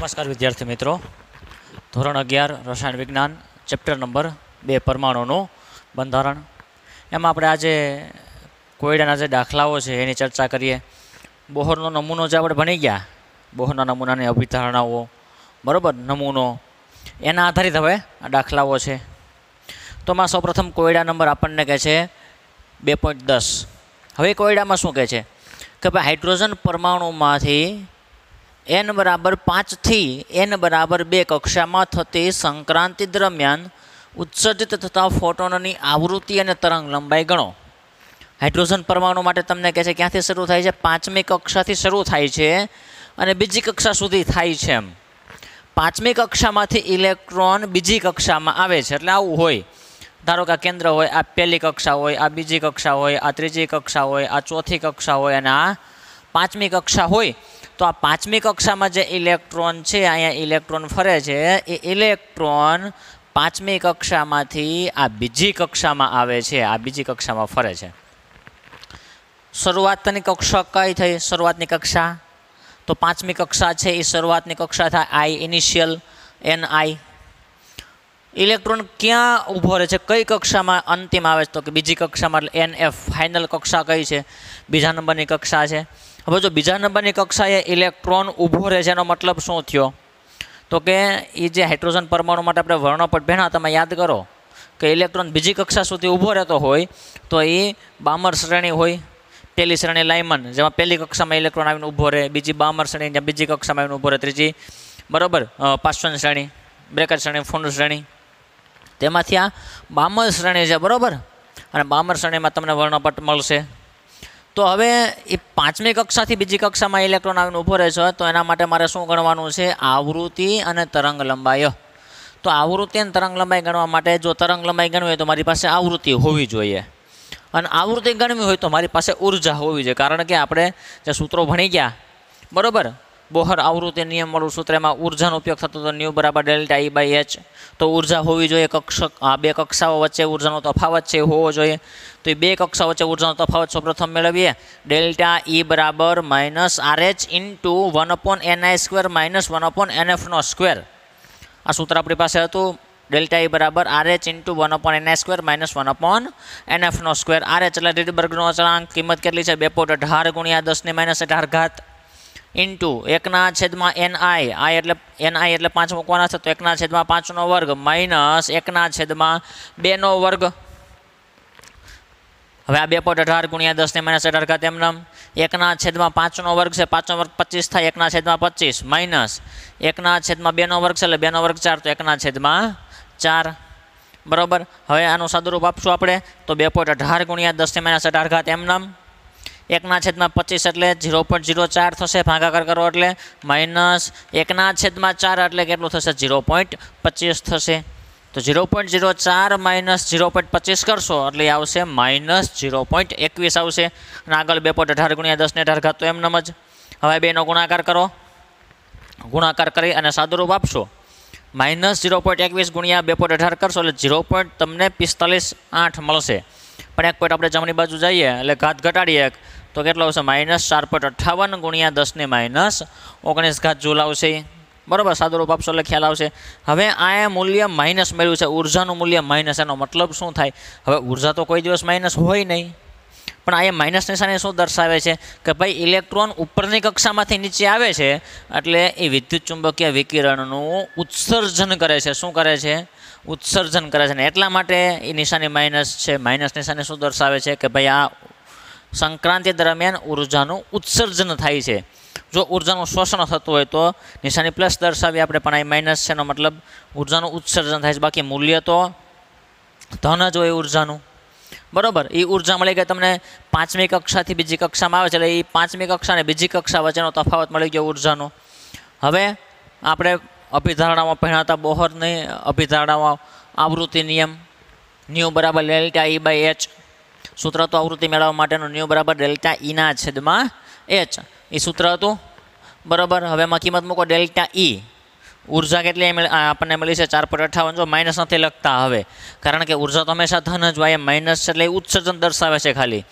નમસ્કાર વિદ્યાર્થી મિત્રો ધોરણ અગિયાર રસાયણ વિજ્ઞાન ચેપ્ટર નંબર બે પરમાણુનું બંધારણ એમાં આપણે આજે કોયડાના જે દાખલાઓ છે એની ચર્ચા કરીએ બહોરનો નમૂનો જે આપણે ભણી ગયા બોહરના નમૂનાની અભિધારણાઓ બરાબર નમૂનો એના આધારિત હવે આ દાખલાઓ છે તો માં સૌપ્રથમ કોયડા નંબર આપણને કહે છે બે પોઈન્ટ દસ હવે કોયડામાં શું કહે છે કે ભાઈ હાઇડ્રોજન પરમાણુમાંથી એન બરાબર પાંચથી એન બરાબર બે કક્ષામાં થતી સંક્રાંતિ દરમિયાન ઉત્સર્જિત થતા ફોટોનની આવૃત્તિ અને તરંગ લંબાઈ ગણો હાઇડ્રોજન પરમાણુ માટે તમને કહે છે ક્યાંથી શરૂ થાય છે પાંચમી કક્ષાથી શરૂ થાય છે અને બીજી કક્ષા સુધી થાય છે એમ પાંચમી કક્ષામાંથી ઇલેક્ટ્રોન બીજી કક્ષામાં આવે છે એટલે આવું હોય ધારો કે આ કેન્દ્ર હોય આ પહેલી કક્ષા હોય આ બીજી કક્ષા હોય આ ત્રીજી કક્ષા હોય આ ચોથી કક્ષા હોય અને આ પાંચમી કક્ષા હોય તો આ પાંચમી કક્ષામાં જે ઇલેક્ટ્રોન છે અહીંયા ઇલેક્ટ્રોન ફરે છે એ ઇલેક્ટ્રોન પાંચમી કક્ષામાંથી આ બીજી કક્ષામાં આવે છે આ બીજી કક્ષામાં ફરે છે શરૂઆતની કક્ષા કઈ થઈ શરૂઆતની કક્ષા તો પાંચમી કક્ષા છે એ શરૂઆતની કક્ષા થાય I initial N I electron ક્યાં ઊભો રહે છે કઈ કક્ષામાં અંતિમ આવે છે તો કે બીજી કક્ષામાં એટલે એન એફ ફાઇનલ કક્ષા કઈ છે બીજા નંબરની કક્ષા છે હવે જો બીજા નંબરની કક્ષાએ ઇલેક્ટ્રોન ઊભો રહે છે એનો મતલબ શું થયો તો કે એ જે હાઇડ્રોજન પરમાણુ માટે આપણે વર્ણપટ ભેણા તમે યાદ કરો કે ઇલેક્ટ્રોન બીજી કક્ષા સુધી ઊભો રહેતો હોય તો એ બામર શ્રેણી હોય પહેલી શ્રેણી લાઇમન જેમાં પહેલી કક્ષામાં ઇલેક્ટ્રોન આવીને ઊભો રહે બીજી બામર શ્રેણી જ્યાં બીજી કક્ષામાં આવીને ઊભો રહે ત્રીજી બરાબર પાશ્વન શ્રેણી બ્રેકર શ્રેણી ફૂન શ્રેણી તેમાંથી આ બામર શ્રેણી છે બરાબર અને બામર શ્રેણીમાં તમને વર્ણપટ મળશે તો હવે એ પાંચમી કક્ષાથી બીજી કક્ષામાં ઇલેક્ટ્રોન આવીને ઊભો રહે છે તો એના માટે મારે શું ગણવાનું છે આવૃત્તિ અને તરંગ લંબાઈ તો આવૃત્તિ અને તરંગ લંબાઈ ગણવા માટે જો તરંગ લંબાઈ ગણવી હોય તો મારી પાસે આવૃત્તિ હોવી જોઈએ અને આવૃત્તિ ગણવી હોય તો મારી પાસે ઉર્જા હોવી જોઈએ કારણ કે આપણે જે સૂત્રો ભણી ગયા બરાબર બોહર આવૃત્તિ નિયમ નિયમવાળું સૂત્રમાં ઉર્જાનો ઉપયોગ થતો હતો ન્યૂ બરાબર ડેલ્ટા ઈ બાય એચ તો ઉર્જા હોવી જોઈએ કક્ષક આ બે કક્ષાઓ વચ્ચે ઉર્જાનો તફાવત છે હોવો જોઈએ તો એ બે કક્ષા વચ્ચે ઉર્જાનો તફાવત સૌપ્રથમ મેળવીએ ડેલ્ટા ઈ e બરાબર minus R RH into one upon N NI square minus one upon એફનો સ્ક્વેર આ સૂત્ર આપણી પાસે હતું ડેલ્ટા ઈ e બરાબર R RH into one upon I square minus one upon એફનો સ્ક્વેર આર આરએચ એટલે રીડબર્ગનો અચળાંક કિંમત કેટલી છે બે પોઈન્ટ અઢાર ગુણ્યા દસની માઇનસ અઢાર ઘાત ઇન્ટુ એકના છેદમાં એન આઈ આઈ એટલે એન આઈ એટલે પાંચ કોના છે તો એકના છેદમાં પાંચનો વર્ગ માઇનસ એકના છેદમાં બેનો વર્ગ હવે આ બે પોઈન્ટ અઢાર ગુણ્યા દસને માઇનસ અઢાર ખાતે એમને એકના છેદમાં પાંચનો વર્ગ છે પાંચનો વર્ગ પચીસ થાય એકના છેદમાં પચીસ માઇનસ એકના છેદમાં બેનો વર્ગ છે એટલે બેનો વર્ગ ચાર તો એકના છેદમાં ચાર બરાબર હવે આનું સદરૂપ આપશું આપણે તો બે પોઈન્ટ અઢાર ગુણ્યા દસને માઇનસ અઢાર ખાતે એમનામ એકના છેદમાં પચીસ એટલે ઝીરો પોઈન્ટ ઝીરો ચાર થશે ભાગાકાર કરો એટલે માઇનસ એકના છેદમાં ચાર એટલે કેટલું થશે ઝીરો પોઈન્ટ પચીસ થશે તો ઝીરો પોઈન્ટ ઝીરો ચાર માઇનસ ઝીરો પોઈન્ટ પચીસ કરશો એટલે આવશે માઇનસ ઝીરો પોઈન્ટ એકવીસ આવશે અને આગળ બે પોઈન્ટ અઢાર ગુણ્યા દસને અઢાર ઘાત તો એમનેમ જ હવે બેનો ગુણાકાર કરો ગુણાકાર કરી અને સાદુરૂપ આપશો માઇનસ ઝીરો પોઈન્ટ એકવીસ ગુણ્યા બે પોઈન્ટ અઢાર કરશો એટલે ઝીરો પોઈન્ટ તમને પિસ્તાલીસ આઠ મળશે પણ એક પોઈન્ટ આપણે જમણી બાજુ જઈએ એટલે ઘાત ઘટાડીએ તો કેટલો આવશે માઇનસ ચાર પોઈન્ટ અઠ્ઠાવન ગુણ્યા દસને માઇનસ ઓગણીસ ઘાત જૂલ આવશે બરાબર સાદો રૂપ આપશો એટલે ખ્યાલ આવશે હવે આ મૂલ્ય માઇનસ મળ્યું છે ઉર્જાનું મૂલ્ય માઇનસ એનો મતલબ શું થાય હવે ઉર્જા તો કોઈ દિવસ માઇનસ હોય નહીં પણ આ એ માઇનસ નિશાને શું દર્શાવે છે કે ભાઈ ઇલેક્ટ્રોન ઉપરની કક્ષામાંથી નીચે આવે છે એટલે એ વિદ્યુત ચુંબકીય વિકિરણનું ઉત્સર્જન કરે છે શું કરે છે ઉત્સર્જન કરે છે ને એટલા માટે એ નિશાની માઇનસ છે માઇનસ નિશાને શું દર્શાવે છે કે ભાઈ આ સંક્રાંતિ દરમિયાન ઉર્જાનું ઉત્સર્જન થાય છે જો ઉર્જાનું શોષણ થતું હોય તો નિશાની પ્લસ દર્શાવી આપણે પણ એ માઇનસ છે એનો મતલબ ઉર્જાનું ઉત્સર્જન થાય છે બાકી મૂલ્ય તો ધન જ હોય ઉર્જાનું બરાબર એ ઉર્જા મળી ગઈ તમને પાંચમી કક્ષાથી બીજી કક્ષામાં આવે છે એટલે એ પાંચમી કક્ષા અને બીજી કક્ષા વચ્ચેનો તફાવત મળી ગયો ઉર્જાનો હવે આપણે અભિધારણામાં પહેણાતા બોહરની અભિધારણામાં આવૃત્તિ નિયમ ન્યૂ બરાબર ડેલ્ટા ઈ બાય એચ સૂત્ર હતું આવૃત્તિ મેળવવા માટેનું ન્યૂ બરાબર ડેલ્ટા ઈના e છેદમાં એચ એ સૂત્ર હતું બરાબર હવે એમાં કિંમત મૂકો ડેલ્ટા ઈ e. ઉર્જા કેટલી આપણને મળી છે ચાર પોઈન્ટ અઠાવન જો માઇનસ નથી લખતા હવે કારણ કે ઉર્જા તો હંમેશા ધન જ હોય માઇનસ એટલે ઉત્સર્જન દર્શાવે છે ખાલી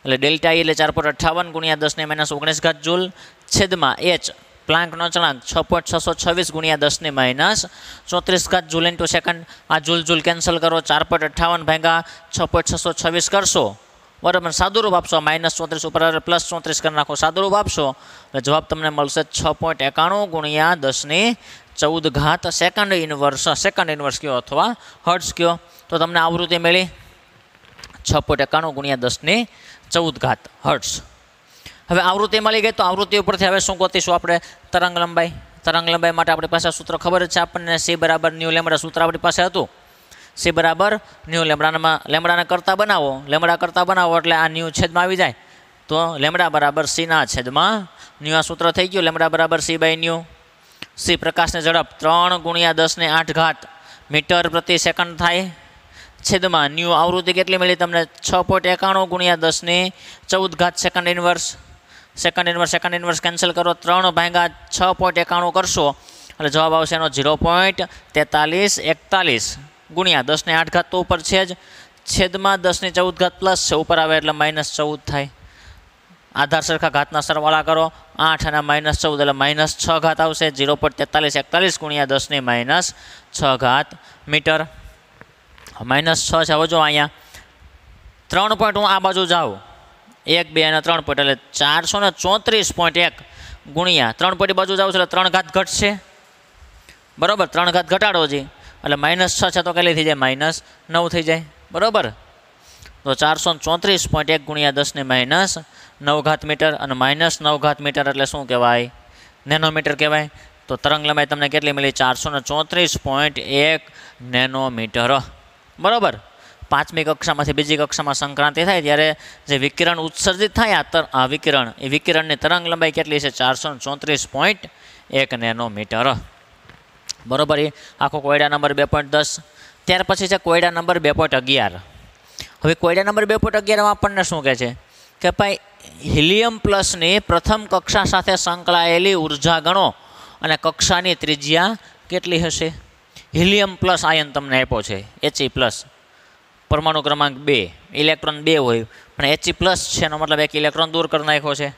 એટલે ડેલ્ટા ઈ e એટલે ચાર પોઈન્ટ અઠાવન ગુણ્યા દસને માઇનસ ઓગણીસ ઘાત જૂલ છેદમાં એચ પ્લાન્કનો ચળાંક છ પોઈન્ટ છસો છવ્વીસ ગુણ્યા દસની માઇનસ ચોત્રીસ ઘાત જુલ ઇન્ટુ સેકન્ડ આ જુલ જુલ કેન્સલ કરો ચાર પોઈન્ટ અઠ્ઠાવન ભાગ્યા છ પોઈન્ટ છસો છવ્વીસ કરશો બરાબર સાદુરૂપ આપશો માઇનસ ચોત્રીસ ઉપર પ્લસ ચોત્રીસ કરી નાખો સાદુરૂપ આપશો એટલે જવાબ તમને મળશે છ પોઈન્ટ એકાણું ગુણ્યા દસની ચૌદ ઘાત સેકન્ડ ઇન્વર્સ સેકન્ડ ઇન્વર્સ કયો અથવા હર્ટ્સ કયો તો તમને આવૃત્તિ મળી છ પોઈન્ટ એકાણું ગુણ્યા દસની ચૌદ ઘાત હર્ટ્સ હવે આવૃત્તિ મળી ગઈ તો આવૃત્તિ ઉપરથી હવે શું ગોતીશું આપણે તરંગ લંબાઈ તરંગ લંબાઈ માટે આપણી પાસે સૂત્ર ખબર જ છે આપણને સી બરાબર ન્યૂ લેમડા સૂત્ર આપણી પાસે હતું સી બરાબર ન્યૂ લેમડાનામાં લેમડાને કરતાં બનાવો લેમડા કરતાં બનાવો એટલે આ ન્યૂ છેદમાં આવી જાય તો લેમડા બરાબર સીના છેદમાં ન્યૂ આ સૂત્ર થઈ ગયું લેમડા બરાબર સી બાય ન્યૂ સી પ્રકાશની ઝડપ ત્રણ ગુણ્યા દસને આઠ ઘાત મીટર પ્રતિ સેકન્ડ થાય છેદમાં ન્યૂ આવૃત્તિ કેટલી મળી તમને છ પોઈન્ટ એકાણું ગુણ્યા દસની ચૌદ ઘાત second inverse second inverse second inverse cancel કરો ત્રણ ભાંગા છ પોઈન્ટ એકાણું કરશો એટલે જવાબ આવશે એનો ઝીરો પોઈન્ટ તેતાલીસ એકતાલીસ ગુણ્યા દસને આઠ ઘાત તો ઉપર છે જ છેદમાં દસની ચૌદ ઘાત પ્લસ છે ઉપર આવે એટલે માઇનસ ચૌદ થાય આધાર સરખા ઘાતના સરવાળા કરો આઠ અને માઇનસ ચૌદ એટલે માઇનસ છ ઘાત આવશે ઝીરો પોઈન્ટ તેતાલીસ એકતાલીસ ગુણ્યા દસની માઇનસ છ ઘાત મીટર માઇનસ છ છે હવે જો અહીંયા ત્રણ પોઈન્ટ હું આ બાજુ જાઉં એક બે અને ત્રણ પોઈન્ટ એટલે ચારસો ને ચોત્રીસ પોઈન્ટ એક ગુણ્યા ત્રણ પોઈન્ટ બાજુ જાવ છે એટલે ત્રણ ઘાત ઘટશે બરાબર ત્રણ ઘાત ઘટાડો જી એટલે માઇનસ છ છે તો કેટલી થઈ જાય માઇનસ નવ થઈ જાય બરાબર તો ચારસો ચોત્રીસ પોઈન્ટ એક ગુણ્યા દસને માઇનસ નવ ઘાત મીટર અને માઇનસ નવ ઘાત મીટર એટલે શું કહેવાય નેનોમીટર કહેવાય તો તરંગ લંબાઈ તમને કેટલી મળી ચારસો ને ચોત્રીસ પોઈન્ટ એક નેનોમીટર બરાબર પાંચમી કક્ષામાંથી બીજી કક્ષામાં સંક્રાંતિ થાય ત્યારે જે વિકિરણ ઉત્સર્જિત થાય આ વિકિરણ એ વિકિરણની તરંગ લંબાઈ કેટલી છે ચારસો ચોત્રીસ પોઈન્ટ એક નેનોમીટર બરોબર એ આખો કોયડા નંબર બે પોઈન્ટ દસ ત્યાર પછી છે કોયડા નંબર બે પોઈન્ટ અગિયાર હવે કોયડા નંબર બે પોઈન્ટ અગિયારમાં આપણને શું કહે છે કે ભાઈ હિલિયમ પ્લસની પ્રથમ કક્ષા સાથે સંકળાયેલી ઉર્જા ગણો અને કક્ષાની ત્રિજ્યા કેટલી હશે હિલિયમ પ્લસ આયન તમને આપ્યો છે એચઈ e પ્લસ પરમાણુ ક્રમાંક બે ઇલેક્ટ્રોન બે હોય પણ એચી પ્લસ છે એનો મતલબ એક ઇલેક્ટ્રોન દૂર કરી નાખ્યો છે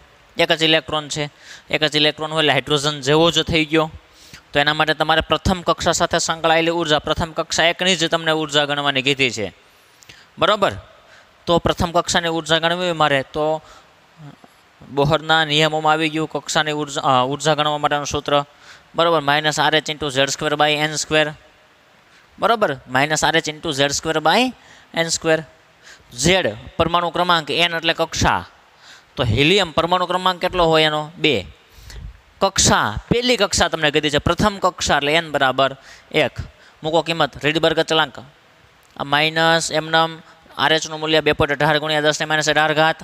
એક જ ઇલેક્ટ્રોન છે એક જ ઇલેક્ટ્રોન હોય એટલે હાઇડ્રોજન જેવો જ થઈ ગયો તો એના માટે તમારે પ્રથમ કક્ષા સાથે સંકળાયેલી ઉર્જા પ્રથમ કક્ષા એકની જ તમને ઉર્જા ગણવાની કીધી છે બરાબર તો પ્રથમ કક્ષાની ઉર્જા ગણવી મારે તો બોહરના નિયમોમાં આવી ગયું કક્ષાની ઉર્જા ઉર્જા ગણવા માટેનું સૂત્ર બરાબર minus R H into Z square by N square બરાબર minus R H into Z square by N square Z પરમાણુ ક્રમાંક એન એટલે કક્ષા તો હિલિયમ પરમાણુ ક્રમાંક કેટલો હોય એનો બે કક્ષા પહેલી કક્ષા તમને કીધી છે પ્રથમ કક્ષા એટલે એન બરાબર એક મૂકો કિંમત રીડબર્ગ ચલાંક માઇનસ આર એચનું મૂલ્ય બે પોઈન્ટ અઢાર ગુણ્યા દસને માઇનસ અઢાર ઘાત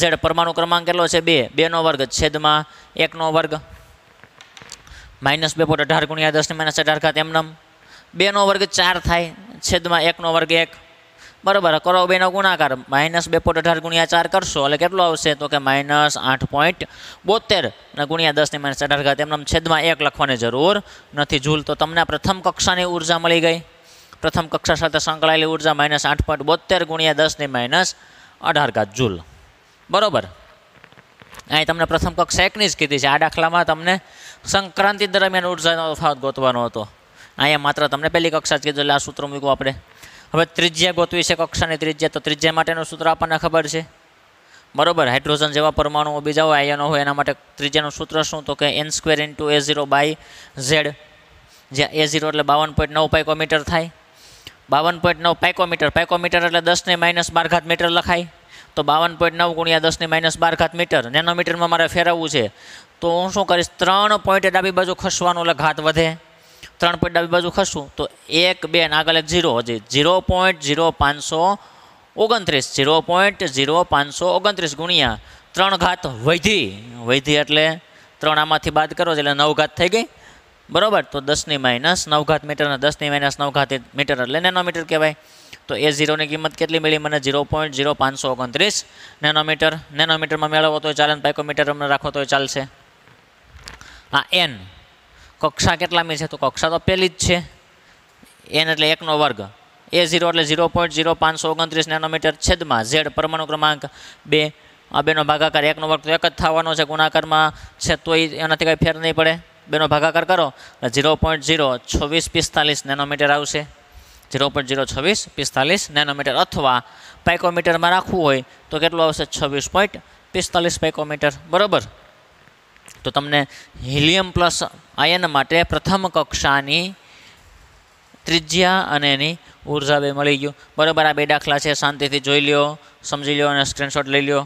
ઝેડ પરમાણુ ક્રમાંક કેટલો છે બે બેનો વર્ગ છેદમાં એકનો વર્ગ માઇનસ બે પોઈન્ટ અઢાર ગુણ્યા દસને માઇનસ અઢાર ઘાત એમનમ બેનો વર્ગ ચાર થાય છેદમાં એકનો વર્ગ એક બરાબર કરો બેનો ગુણાકાર માઇનસ બે પોઈન્ટ અઢાર ગુણ્યા ચાર કરશો એટલે કેટલો આવશે તો કે માઇનસ આઠ પોઈન્ટ બોતેર અને ગુણ્યા દસની માઇનસ અઢાર ઘાત એમને છેદમાં એક લખવાની જરૂર નથી ઝૂલ તો તમને પ્રથમ કક્ષાની ઉર્જા મળી ગઈ પ્રથમ કક્ષા સાથે સંકળાયેલી ઉર્જા માઇનસ આઠ પોઈન્ટ બોતેર ગુણ્યા દસની માઇનસ અઢાર ઘાત જૂલ બરાબર અહીં તમને પ્રથમ કક્ષા એકની જ કીધી છે આ દાખલામાં તમને સંક્રાંતિ દરમિયાન ઉર્જાનો તફાવત ગોતવાનો હતો અહીંયા માત્ર તમને પહેલી કક્ષા જ કીધું એટલે આ સૂત્ર મૂક્યું આપણે હવે ત્રિજ્યા ગોતવી છે કક્ષાની ત્રિજ્યા તો ત્રિજ્યા માટેનું સૂત્ર આપણને ખબર છે બરાબર હાઇડ્રોજન જેવા પરમાણુઓ બીજા હોય આયનો હોય એના માટે ત્રીજાનું સૂત્ર શું તો કે N square into A zero by Z જ્યાં એ ઝીરો એટલે બાવન પોઈન્ટ નવ પાઇકોમીટર થાય બાવન પોઈન્ટ નવ પાઇકોમીટર પાઇકોમીટર એટલે દસને માઇનસ બાર ઘાત મીટર લખાય તો બાવન પોઈન્ટ નવ ગુણ્યા દસની માઇનસ બાર ઘાત મીટર નેનોમીટરમાં મારે ફેરવવું છે તો હું શું કરીશ ત્રણ પોઈન્ટ ડાબી બાજુ ખસવાનું એટલે ઘાત વધે ત્રણ પોઈન્ટ ડાબી બાજુ ખસું તો એક બે ને આગળ એક ઝીરો હજી ઝીરો પોઈન્ટ ઝીરો પાંચસો ઓગણત્રીસ ઝીરો પોઈન્ટ ઝીરો પાંચસો ઓગણત્રીસ ગુણ્યા ત્રણ ઘાત વૈધી વૈધી એટલે ત્રણ આમાંથી બાદ કરો એટલે નવ ઘાત થઈ ગઈ બરાબર તો દસની માઇનસ નવઘાત મીટરના દસની માઇનસ નવઘાત મીટર એટલે નેનોમીટર કહેવાય તો એ ઝીરોની કિંમત કેટલી મળી મને ઝીરો પોઈન્ટ ઝીરો પાંચસો ઓગણત્રીસ નેનોમીટર નેનોમીટરમાં મેળવો તો ચાલે પાઇકોમીટરમાં રાખો તો ચાલશે હા એન કક્ષા કેટલામી છે તો કક્ષા તો પહેલી જ છે એન એટલે એકનો વર્ગ એ ઝીરો એટલે ઝીરો પોઈન્ટ ઝીરો પાંચસો ઓગણત્રીસ નેનોમીટર છેદમાં ઝેડ પરમાણુ ક્રમાંક બે આ બેનો ભાગાકાર એકનો વર્ગ તો એક જ થવાનો છે ગુણાકારમાં છે તોય એનાથી કંઈ ફેર નહીં પડે બેનો ભાગાકાર કરો એટલે ઝીરો પોઈન્ટ ઝીરો છવ્વીસ પિસ્તાલીસ નેનોમીટર આવશે ઝીરો પોઈન્ટ ઝીરો છવ્વીસ પિસ્તાલીસ નેનોમીટર અથવા પાઇકોમીટરમાં રાખવું હોય તો કેટલું આવશે છવ્વીસ પોઈન્ટ પિસ્તાલીસ પાઇકોમીટર બરાબર તો તમને હિલિયમ પ્લસ આયન માટે પ્રથમ કક્ષાની ત્રિજ્યા અને એની ઉર્જા બે મળી ગયું બરાબર આ બે દાખલા છે શાંતિથી જોઈ લ્યો સમજી લ્યો અને સ્ક્રીનશોટ લઈ લ્યો